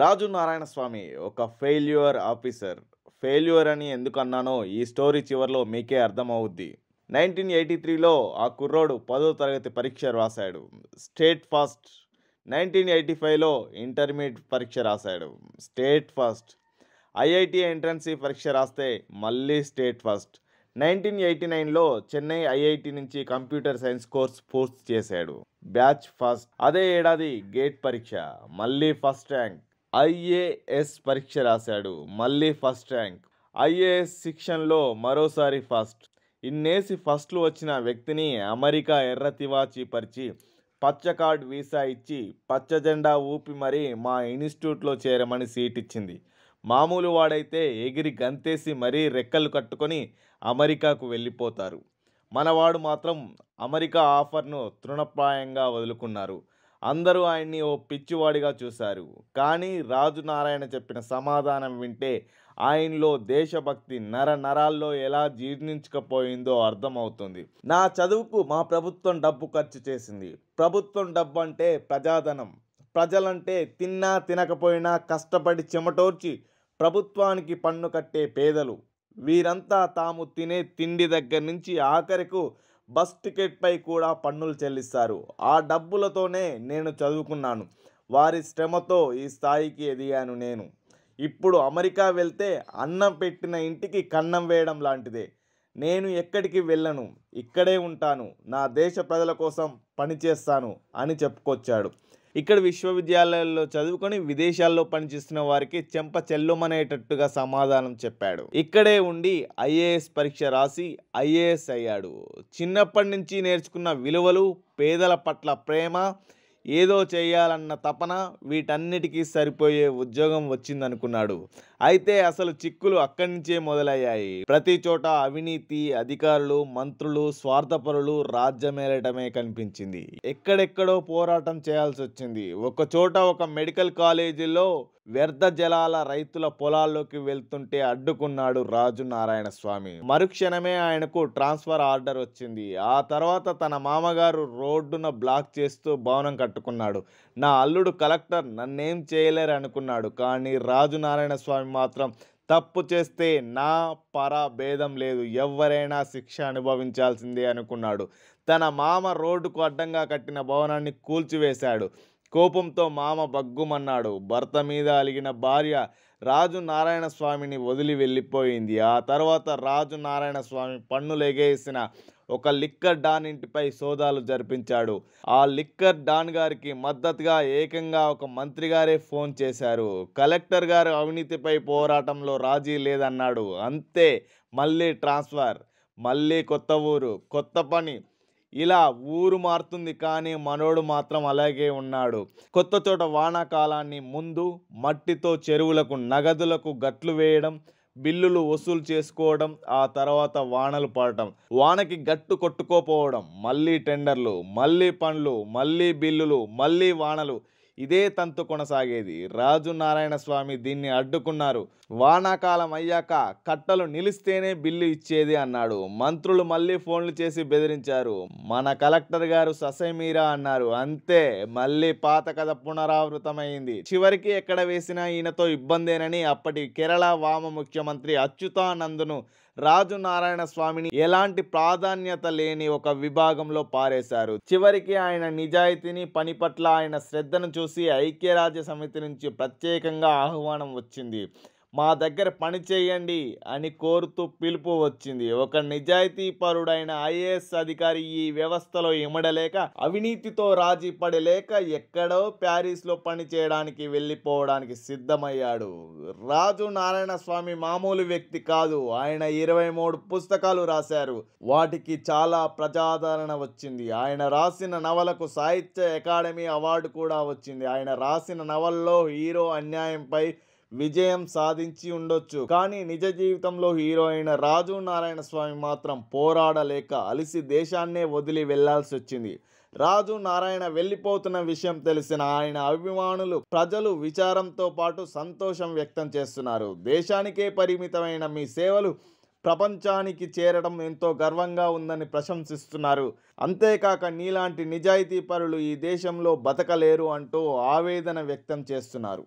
రాజు నారాయణ స్వామి ఒక failure officer failure అని ఎందుకు అన్నానో ఈ స్టోరీ చివరిలో మీకే అర్థమవుద్ది నైన్టీన్ ఎయిటీ త్రీలో ఆ కుర్రోడు పదో తరగతి పరీక్ష రాశాడు స్టేట్ ఫస్ట్ నైన్టీన్ ఎయిటీ ఫైవ్లో ఇంటర్మీడియట్ పరీక్ష రాశాడు స్టేట్ ఫస్ట్ ఐఐటి ఎంట్రన్స్ పరీక్ష రాస్తే మళ్ళీ స్టేట్ ఫస్ట్ నైన్టీన్ ఎయిటీ నైన్లో చెన్నై ఐఐటి నుంచి కంప్యూటర్ సైన్స్ కోర్స్ పూర్తి చేశాడు బ్యాచ్ ఫస్ట్ అదే ఏడాది గేట్ పరీక్ష మళ్ళీ ఫస్ట్ ర్యాంక్ ఐఏఎస్ పరీక్ష రాశాడు మళ్ళీ ఫస్ట్ ర్యాంక్ ఐఏఎస్ శిక్షణలో మరోసారి ఫస్ట్ ఇన్నేసి ఫస్ట్లు వచ్చిన వ్యక్తిని అమెరికా ఎర్ర తివాచి పరిచి పచ్చ కార్డ్ వీసా ఇచ్చి పచ్చ జెండా ఊపి మరీ మా ఇన్స్టిట్యూట్లో చేరమని సీట్ ఇచ్చింది మామూలు వాడైతే ఎగిరి గంతేసి మరీ రెక్కలు కట్టుకొని అమెరికాకు వెళ్ళిపోతారు మనవాడు మాత్రం అమెరికా ఆఫర్ను తృణప్రాయంగా వదులుకున్నారు అందరూ ఆయన్ని ఓ పిచ్చివాడిగా చూశారు కానీ రాజు నారాయణ చెప్పిన సమాధానం వింటే ఆయనలో దేశభక్తి నర నరాల్లో ఎలా జీర్ణించకపోయిందో అర్థమవుతుంది నా చదువుకు మా ప్రభుత్వం డబ్బు ఖర్చు చేసింది ప్రభుత్వం డబ్బు అంటే ప్రజాధనం ప్రజలంటే తిన్నా తినకపోయినా కష్టపడి చెమటోర్చి ప్రభుత్వానికి పన్ను కట్టే పేదలు వీరంతా తాము తినే తిండి దగ్గర నుంచి ఆఖరికు బస్ టికెట్పై కూడా పన్నులు చెల్లిస్తారు ఆ డబ్బులతోనే నేను చదువుకున్నాను వారి శ్రమతో ఈ స్థాయికి ఎదిగాను నేను ఇప్పుడు అమెరికా వెళ్తే అన్నం పెట్టిన ఇంటికి కన్నం వేయడం లాంటిదే నేను ఎక్కడికి వెళ్ళను ఇక్కడే ఉంటాను నా దేశ ప్రజల కోసం పనిచేస్తాను అని చెప్పుకొచ్చాడు ఇక్కడ విశ్వవిద్యాలయాల్లో చదువుకొని విదేశాల్లో పనిచేస్తున్న వారికి చెంప చెల్లుమనేటట్టుగా సమాధానం చెప్పాడు ఇక్కడే ఉండి ఐఏఎస్ పరీక్ష రాసి ఐఏఎస్ అయ్యాడు చిన్నప్పటి నుంచి నేర్చుకున్న విలువలు పేదల పట్ల ప్రేమ ఏదో చేయాలన్న తపన వీటన్నిటికీ సరిపోయే ఉద్యోగం వచ్చిందనుకున్నాడు అయితే అసలు చిక్కులు అక్కడి నుంచే మొదలయ్యాయి ప్రతి చోట అవినీతి అధికారులు మంత్రులు స్వార్థపరులు రాజ్యమేలటమే కనిపించింది ఎక్కడెక్కడో పోరాటం చేయాల్సి వచ్చింది ఒక చోట ఒక మెడికల్ కాలేజీలో వ్యర్థ జలాల రైతుల పొలాల్లోకి వెళ్తుంటే అడ్డుకున్నాడు రాజు నారాయణ స్వామి మరుక్షణమే ఆయనకు ట్రాన్స్ఫర్ ఆర్డర్ వచ్చింది ఆ తర్వాత తన మామగారు రోడ్డున బ్లాక్ చేస్తూ భవనం కట్టు పట్టుకున్నాడు నా అల్లుడు కలెక్టర్ నన్నేం చేయలేరు అనుకున్నాడు కానీ రాజు నారాయణ స్వామి మాత్రం తప్పు చేస్తే నా పర భేదం లేదు ఎవరైనా శిక్ష అనుభవించాల్సిందే అనుకున్నాడు తన మామ రోడ్డుకు అడ్డంగా కట్టిన భవనాన్ని కూల్చివేశాడు కోపంతో మామ బగ్గుమన్నాడు భర్త మీద అలిగిన భార్య రాజు నారాయణ స్వామిని వదిలి వెళ్ళిపోయింది ఆ తర్వాత రాజు నారాయణ స్వామి పన్నులు ఎగేసిన ఒక లిక్కర్ డాన్ ఇంటిపై సోదాలు జరిపించాడు ఆ లిక్కర్ డాన్ గారికి మద్దతుగా ఏకంగా ఒక మంత్రి గారే ఫోన్ చేశారు కలెక్టర్ గారు అవినీతిపై పోరాటంలో రాజీ లేదన్నాడు అంతే మళ్ళీ ట్రాన్స్ఫర్ మళ్ళీ కొత్త ఊరు కొత్త పని ఇలా ఊరు మారుతుంది కానీ మనోడు మాత్రం అలాగే ఉన్నాడు కొత్త చోట వానాకాలాన్ని ముందు మట్టితో చెరువులకు నగదులకు గట్లు వేయడం బిల్లులు వసూలు చేసుకోవడం ఆ తర్వాత వానలు పడటం వానకి గట్టు కొట్టుకోపోవడం మళ్ళీ టెండర్లు మళ్ళీ పండ్లు మళ్ళీ బిల్లులు మళ్ళీ వానలు ఇదే తంతు కొనసాగేది రాజు నారాయణ స్వామి దీన్ని అడ్డుకున్నారు వానాకాలం అయ్యాక కట్టలు నిలిస్తేనే బిల్లు ఇచ్చేది అన్నాడు మంత్రులు మళ్ళీ ఫోన్లు చేసి బెదిరించారు మన కలెక్టర్ గారు ససైమీరా అన్నారు అంతే మళ్ళీ పాత కథ పునరావృతమైంది చివరికి ఎక్కడ వేసినా ఈయనతో ఇబ్బందేనని అప్పటి కేరళ వామ ముఖ్యమంత్రి అచ్యుతానందును రాజు నారాయణ స్వామిని ఎలాంటి ప్రాధాన్యత లేని ఒక విభాగంలో పారేశారు చివరికి ఆయన నిజాయితీని పని పట్ల ఆయన శ్రద్ధను చూసి ఐక్యరాజ్య సమితి నుంచి ప్రత్యేకంగా ఆహ్వానం వచ్చింది మా దగ్గర పని చేయండి అని కోరుతూ పిలుపు వచ్చింది ఒక నిజాయితీ పరుడైన ఐఏఎస్ అధికారి ఈ వ్యవస్థలో ఇమడలేక అవినీతితో రాజీ పడలేక ఎక్కడో ప్యారిస్లో పని చేయడానికి వెళ్ళిపోవడానికి సిద్ధమయ్యాడు రాజు నారాయణ స్వామి మామూలు వ్యక్తి కాదు ఆయన ఇరవై మూడు పుస్తకాలు రాశారు వాటికి చాలా ప్రజాదరణ వచ్చింది ఆయన రాసిన నవలకు సాహిత్య అకాడమీ అవార్డు కూడా వచ్చింది ఆయన రాసిన నవల్లో హీరో అన్యాయంపై విజయం సాధించి ఉండొచ్చు కానీ నిజ జీవితంలో హీరో అయిన రాజు నారాయణ స్వామి మాత్రం పోరాడలేక అలిసి దేశాన్నే వదిలి వెళ్లాల్సి వచ్చింది రాజు నారాయణ వెళ్ళిపోతున్న విషయం తెలిసిన ఆయన అభిమానులు ప్రజలు విచారంతో పాటు సంతోషం వ్యక్తం చేస్తున్నారు దేశానికే పరిమితమైన మీ సేవలు ప్రపంచానికి చేరడం ఎంతో గర్వంగా ఉందని ప్రశంసిస్తున్నారు అంతేకాక నీలాంటి నిజాయితీ పరులు ఈ దేశంలో బతకలేరు అంటూ ఆవేదన వ్యక్తం చేస్తున్నారు